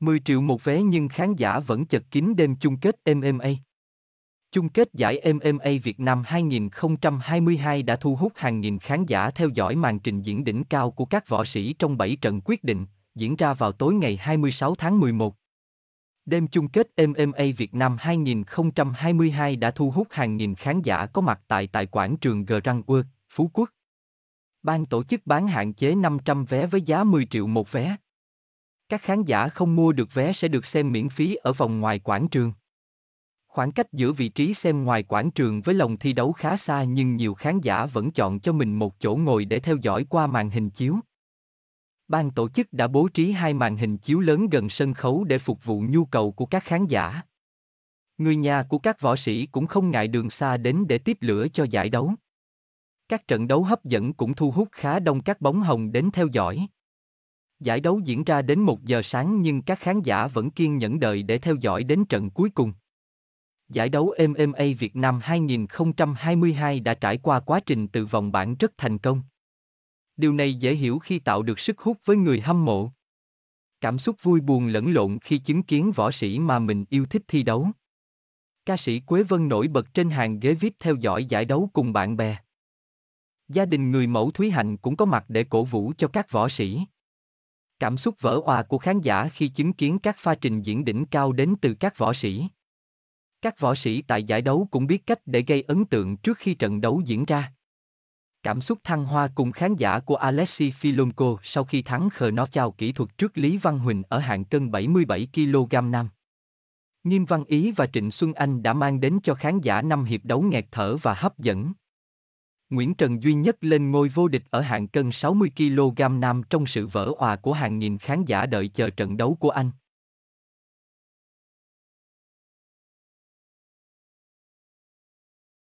10 triệu một vé nhưng khán giả vẫn chật kín đêm chung kết MMA. Chung kết giải MMA Việt Nam 2022 đã thu hút hàng nghìn khán giả theo dõi màn trình diễn đỉnh cao của các võ sĩ trong 7 trận quyết định, diễn ra vào tối ngày 26 tháng 11. Đêm chung kết MMA Việt Nam 2022 đã thu hút hàng nghìn khán giả có mặt tại tại quảng trường Grand World, Phú Quốc. Ban tổ chức bán hạn chế 500 vé với giá 10 triệu một vé. Các khán giả không mua được vé sẽ được xem miễn phí ở vòng ngoài quảng trường. Khoảng cách giữa vị trí xem ngoài quảng trường với lồng thi đấu khá xa nhưng nhiều khán giả vẫn chọn cho mình một chỗ ngồi để theo dõi qua màn hình chiếu. Ban tổ chức đã bố trí hai màn hình chiếu lớn gần sân khấu để phục vụ nhu cầu của các khán giả. Người nhà của các võ sĩ cũng không ngại đường xa đến để tiếp lửa cho giải đấu. Các trận đấu hấp dẫn cũng thu hút khá đông các bóng hồng đến theo dõi. Giải đấu diễn ra đến 1 giờ sáng nhưng các khán giả vẫn kiên nhẫn đợi để theo dõi đến trận cuối cùng. Giải đấu MMA Việt Nam 2022 đã trải qua quá trình từ vòng bảng rất thành công. Điều này dễ hiểu khi tạo được sức hút với người hâm mộ. Cảm xúc vui buồn lẫn lộn khi chứng kiến võ sĩ mà mình yêu thích thi đấu. Ca sĩ Quế Vân nổi bật trên hàng ghế VIP theo dõi giải đấu cùng bạn bè. Gia đình người mẫu Thúy Hạnh cũng có mặt để cổ vũ cho các võ sĩ. Cảm xúc vỡ òa của khán giả khi chứng kiến các pha trình diễn đỉnh cao đến từ các võ sĩ. Các võ sĩ tại giải đấu cũng biết cách để gây ấn tượng trước khi trận đấu diễn ra. Cảm xúc thăng hoa cùng khán giả của Alexei Filonko sau khi thắng khờ nó chào kỹ thuật trước Lý Văn Huỳnh ở hạng cân 77kg nam. Nghiêm Văn Ý và Trịnh Xuân Anh đã mang đến cho khán giả năm hiệp đấu nghẹt thở và hấp dẫn. Nguyễn Trần duy nhất lên ngôi vô địch ở hạng cân 60kg nam trong sự vỡ hòa của hàng nghìn khán giả đợi chờ trận đấu của anh.